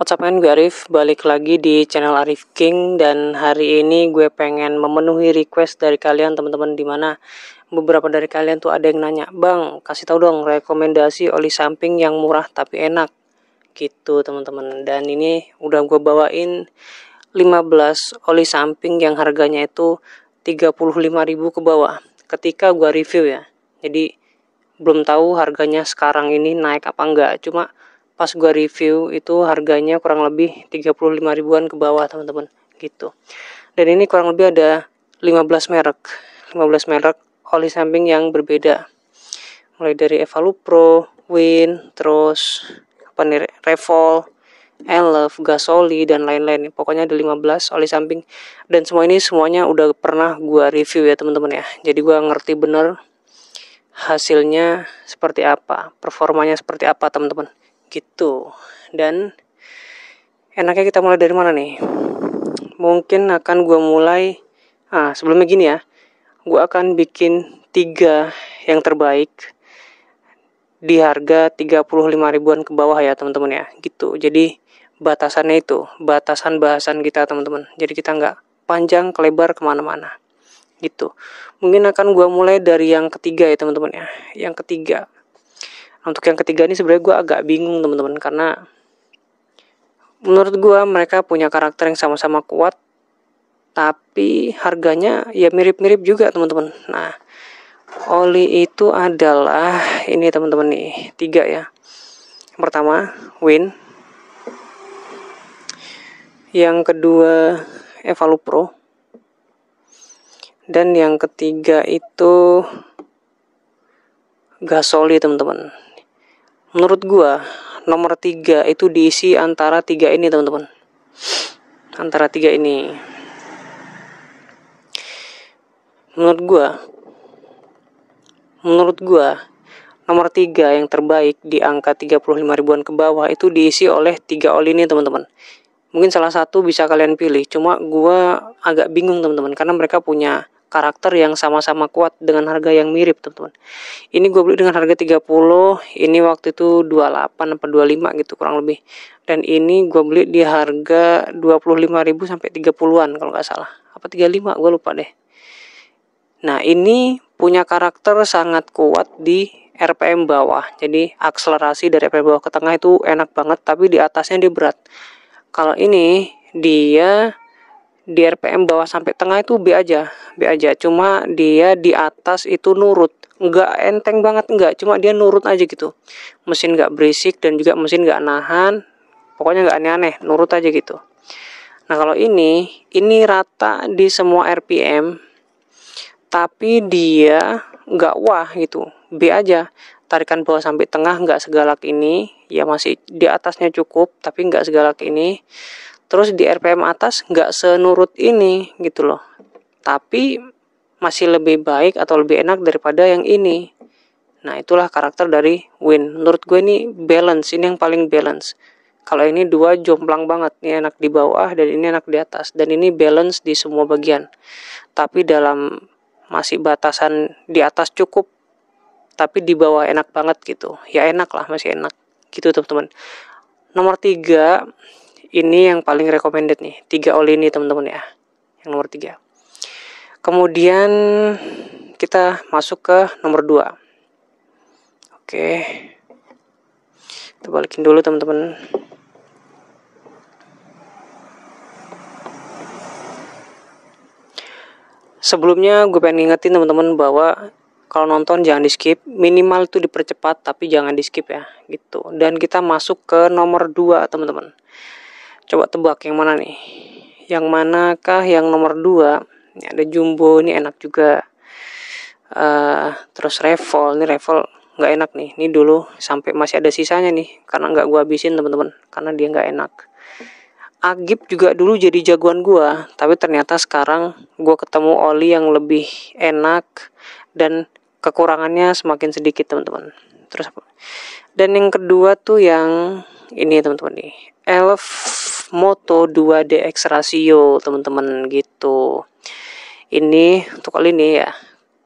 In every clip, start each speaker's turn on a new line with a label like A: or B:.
A: What's up man, gue Arif, balik lagi di channel Arif King dan hari ini gue pengen memenuhi request dari kalian teman-teman di mana beberapa dari kalian tuh ada yang nanya, "Bang, kasih tau dong rekomendasi oli samping yang murah tapi enak." Gitu, teman-teman. Dan ini udah gue bawain 15 oli samping yang harganya itu 35.000 ke bawah ketika gue review ya. Jadi belum tahu harganya sekarang ini naik apa enggak, cuma pas gua review itu harganya kurang lebih 35 ribuan ke bawah teman-teman gitu dan ini kurang lebih ada 15 merek 15 merek oli samping yang berbeda mulai dari Evalupro, Win, terus apa nih Revol, Enlove, Gasoli dan lain-lain. Pokoknya ada 15 oli samping dan semua ini semuanya udah pernah gua review ya teman-teman ya. Jadi gua ngerti bener hasilnya seperti apa, performanya seperti apa teman-teman gitu dan enaknya kita mulai dari mana nih mungkin akan gue mulai ah sebelumnya gini ya gue akan bikin tiga yang terbaik di harga 35 ribuan ke bawah ya teman-teman ya gitu jadi batasannya itu batasan bahasan kita teman-teman jadi kita nggak panjang kelebar kemana-mana gitu mungkin akan gue mulai dari yang ketiga ya teman-teman ya yang ketiga untuk yang ketiga ini sebenarnya gue agak bingung teman-teman karena menurut gue mereka punya karakter yang sama-sama kuat tapi harganya ya mirip-mirip juga teman-teman nah Oli itu adalah ini teman-teman nih tiga ya yang pertama Win yang kedua Evalu Pro, dan yang ketiga itu Gasoli teman-teman menurut gua nomor tiga itu diisi antara tiga ini teman-teman antara tiga ini menurut gua menurut gua nomor tiga yang terbaik di angka 35 ribuan ke bawah itu diisi oleh tiga oli ini teman-teman mungkin salah satu bisa kalian pilih cuma gua agak bingung teman-teman karena mereka punya karakter yang sama-sama kuat dengan harga yang mirip teman-teman ini gue beli dengan harga 30 ini waktu itu 28 atau 25 gitu kurang lebih dan ini gue beli di harga 25.000 sampai 30-an kalau nggak salah apa 35 gue lupa deh nah ini punya karakter sangat kuat di RPM bawah. Jadi akselerasi dari RPM bawah ke tengah itu enak banget, tapi di atasnya dia berat. Kalau ini dia di RPM bawah sampai tengah itu B aja B aja cuma dia di atas itu nurut nggak enteng banget nggak cuma dia nurut aja gitu mesin nggak berisik dan juga mesin nggak nahan pokoknya nggak aneh-aneh nurut aja gitu nah kalau ini ini rata di semua RPM tapi dia nggak wah gitu B aja tarikan bawah sampai tengah nggak segalak ini ya masih di atasnya cukup tapi nggak segalak ini terus di RPM atas nggak senurut ini gitu loh tapi masih lebih baik atau lebih enak daripada yang ini nah itulah karakter dari win menurut gue ini balance ini yang paling balance kalau ini dua jomplang banget ini enak di bawah dan ini enak di atas dan ini balance di semua bagian tapi dalam masih batasan di atas cukup tapi di bawah enak banget gitu ya enak lah masih enak gitu teman-teman nomor tiga ini yang paling recommended nih, tiga oli ini teman-teman ya. Yang nomor tiga. Kemudian kita masuk ke nomor dua. Oke. Kita balikin dulu teman-teman. Sebelumnya gue pengen ngingetin teman-teman bahwa kalau nonton jangan di skip minimal itu dipercepat tapi jangan di skip ya gitu dan kita masuk ke nomor dua teman-teman Coba tebak yang mana nih? Yang manakah yang nomor 2? Ini ada Jumbo, ini enak juga. Uh, terus Revol, ini Revol nggak enak nih. Ini dulu sampai masih ada sisanya nih, karena nggak gua habisin teman-teman, karena dia nggak enak. Agib juga dulu jadi jagoan gua, tapi ternyata sekarang gua ketemu Oli yang lebih enak dan kekurangannya semakin sedikit teman-teman. Terus apa? Dan yang kedua tuh yang ini teman-teman nih, Elf Moto 2DX Ratio teman-teman gitu ini untuk kali ini ya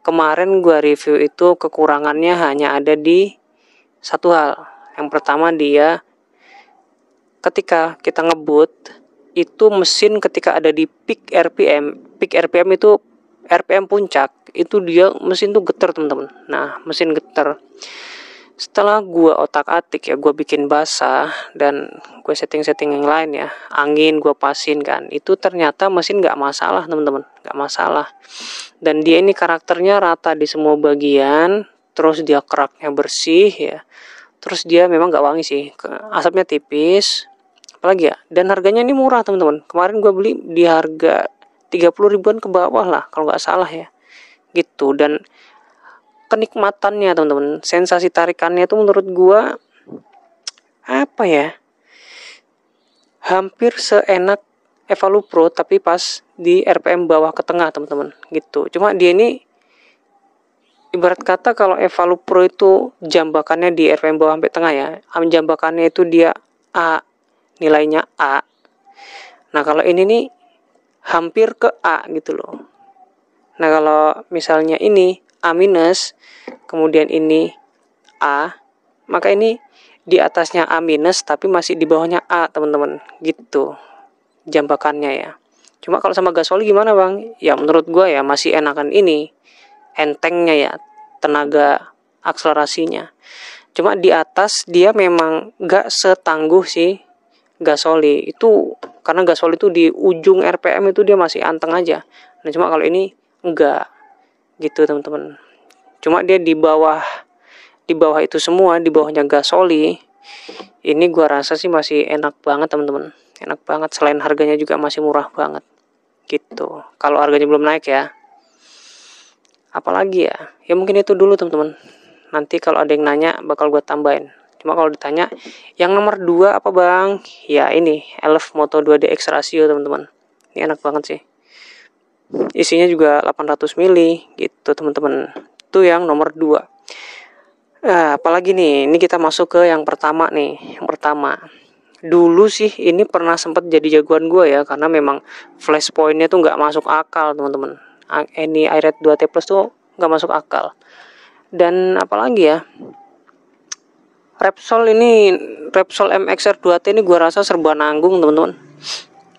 A: kemarin gua review itu kekurangannya hanya ada di satu hal yang pertama dia ketika kita ngebut itu mesin ketika ada di peak RPM peak RPM itu RPM puncak itu dia mesin tuh geter teman-teman nah mesin geter setelah gue otak-atik ya gue bikin basah dan gue setting-setting yang lain ya angin gue pasin kan itu ternyata mesin nggak masalah teman-teman nggak masalah dan dia ini karakternya rata di semua bagian terus dia keraknya bersih ya terus dia memang nggak wangi sih asapnya tipis apalagi ya dan harganya ini murah teman-teman kemarin gue beli di harga 30 ribuan ke bawah lah kalau nggak salah ya gitu dan kenikmatannya teman-teman sensasi tarikannya itu menurut gua apa ya hampir seenak Evalu Pro tapi pas di RPM bawah ke tengah teman-teman gitu cuma dia ini ibarat kata kalau Evalu Pro itu jambakannya di RPM bawah sampai tengah ya jambakannya itu dia A nilainya A nah kalau ini nih hampir ke A gitu loh nah kalau misalnya ini A minus, kemudian ini A, maka ini di atasnya A minus tapi masih di bawahnya A, teman-teman. Gitu jambakannya ya. Cuma kalau sama gasol gimana, Bang? Ya menurut gua ya masih enakan ini. Entengnya ya, tenaga akselerasinya. Cuma di atas dia memang gak setangguh sih Gasoli itu karena Gasoli itu di ujung RPM itu dia masih anteng aja. Nah cuma kalau ini enggak gitu teman-teman cuma dia di bawah di bawah itu semua di bawahnya gasoli ini gua rasa sih masih enak banget teman-teman enak banget selain harganya juga masih murah banget gitu kalau harganya belum naik ya apalagi ya ya mungkin itu dulu teman-teman nanti kalau ada yang nanya bakal gue tambahin cuma kalau ditanya yang nomor dua apa bang ya ini Elf Moto 2 DX Ratio teman-teman ini enak banget sih isinya juga 800 mili gitu teman-teman itu yang nomor 2 Nah, eh, apalagi nih, ini kita masuk ke yang pertama nih, yang pertama. Dulu sih ini pernah sempat jadi jagoan gue ya, karena memang flashpointnya tuh nggak masuk akal teman-teman. Ini iRed 2T Plus tuh nggak masuk akal. Dan apalagi ya, Repsol ini, Repsol MXR 2T ini gue rasa serba nanggung teman-teman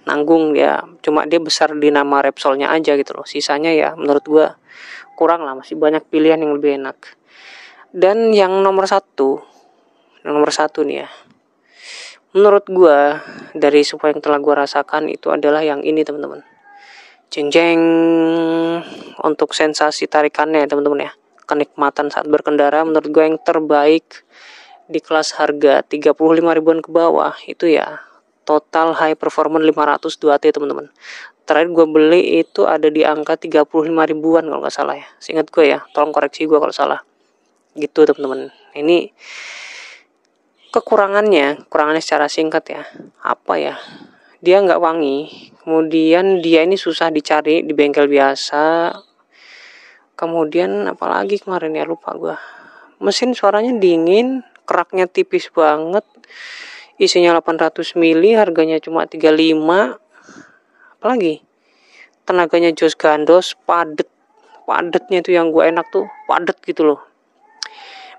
A: nanggung ya cuma dia besar di nama Repsolnya aja gitu loh sisanya ya menurut gue kurang lah masih banyak pilihan yang lebih enak dan yang nomor satu nomor satu nih ya menurut gue dari semua yang telah gue rasakan itu adalah yang ini teman-teman jeng jeng untuk sensasi tarikannya teman-teman ya kenikmatan saat berkendara menurut gue yang terbaik di kelas harga 35 ribuan ke bawah itu ya total high performance 502T teman-teman terakhir gue beli itu ada di angka 35 ribuan kalau nggak salah ya seingat gue ya tolong koreksi gue kalau salah gitu teman-teman ini kekurangannya kurangannya secara singkat ya apa ya dia nggak wangi kemudian dia ini susah dicari di bengkel biasa kemudian apalagi kemarin ya lupa gue mesin suaranya dingin keraknya tipis banget isinya 800 mili harganya cuma 35 apalagi tenaganya jos gandos padet padetnya itu yang gue enak tuh padet gitu loh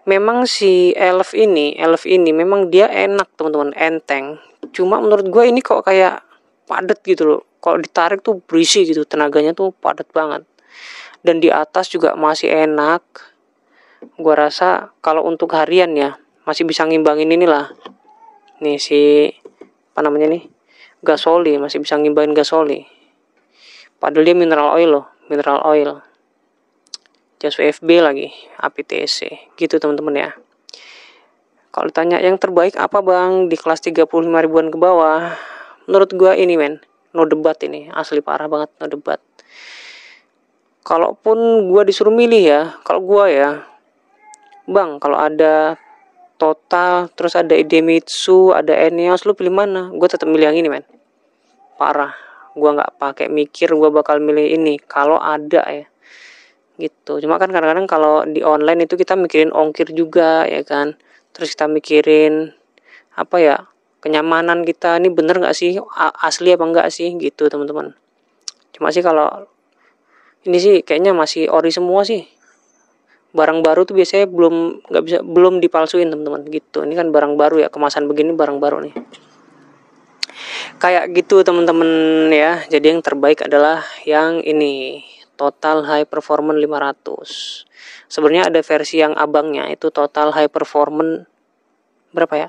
A: memang si elf ini elf ini memang dia enak teman-teman enteng cuma menurut gue ini kok kayak padet gitu loh kalau ditarik tuh berisi gitu tenaganya tuh padet banget dan di atas juga masih enak gue rasa kalau untuk harian ya masih bisa ngimbangin inilah nih si apa namanya nih gasoli masih bisa ngimbangin gasoli padahal dia mineral oil loh mineral oil just fb lagi APTC gitu teman-teman ya kalau ditanya yang terbaik apa bang di kelas 35 ribuan ke bawah menurut gua ini men no debat ini asli parah banget no debat kalaupun gua disuruh milih ya kalau gua ya bang kalau ada Total, terus ada Idemitsu, ada Eneos, lu pilih mana? Gue tetap milih yang ini, men. Parah. Gue nggak pakai mikir gue bakal milih ini kalau ada ya. Gitu. Cuma kan kadang-kadang kalau di online itu kita mikirin ongkir juga ya kan. Terus kita mikirin apa ya? kenyamanan kita ini bener nggak sih asli apa enggak sih gitu teman-teman cuma sih kalau ini sih kayaknya masih ori semua sih barang baru tuh biasanya belum nggak bisa belum dipalsuin teman-teman gitu ini kan barang baru ya kemasan begini barang baru nih kayak gitu teman-teman ya jadi yang terbaik adalah yang ini total high performance 500 sebenarnya ada versi yang abangnya itu total high performance berapa ya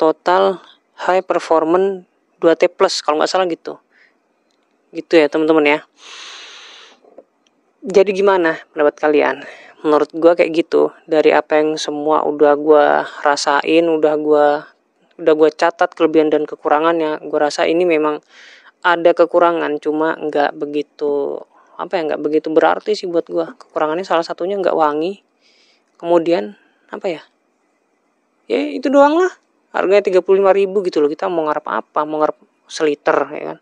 A: total high performance 2T plus kalau nggak salah gitu gitu ya teman-teman ya jadi gimana pendapat kalian menurut gue kayak gitu dari apa yang semua udah gue rasain udah gue udah gue catat kelebihan dan kekurangannya gue rasa ini memang ada kekurangan cuma nggak begitu apa ya nggak begitu berarti sih buat gue kekurangannya salah satunya nggak wangi kemudian apa ya ya itu doang lah harganya 35 ribu gitu loh kita mau ngarep apa mau ngarep seliter ya kan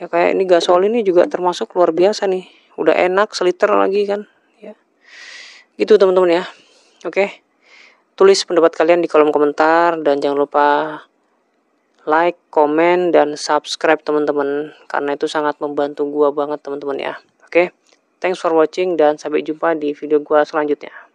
A: ya kayak ini gasol ini juga termasuk luar biasa nih udah enak seliter lagi kan gitu teman-teman ya. Oke. Tulis pendapat kalian di kolom komentar dan jangan lupa like, comment dan subscribe teman-teman karena itu sangat membantu gua banget teman-teman ya. Oke. Thanks for watching dan sampai jumpa di video gua selanjutnya.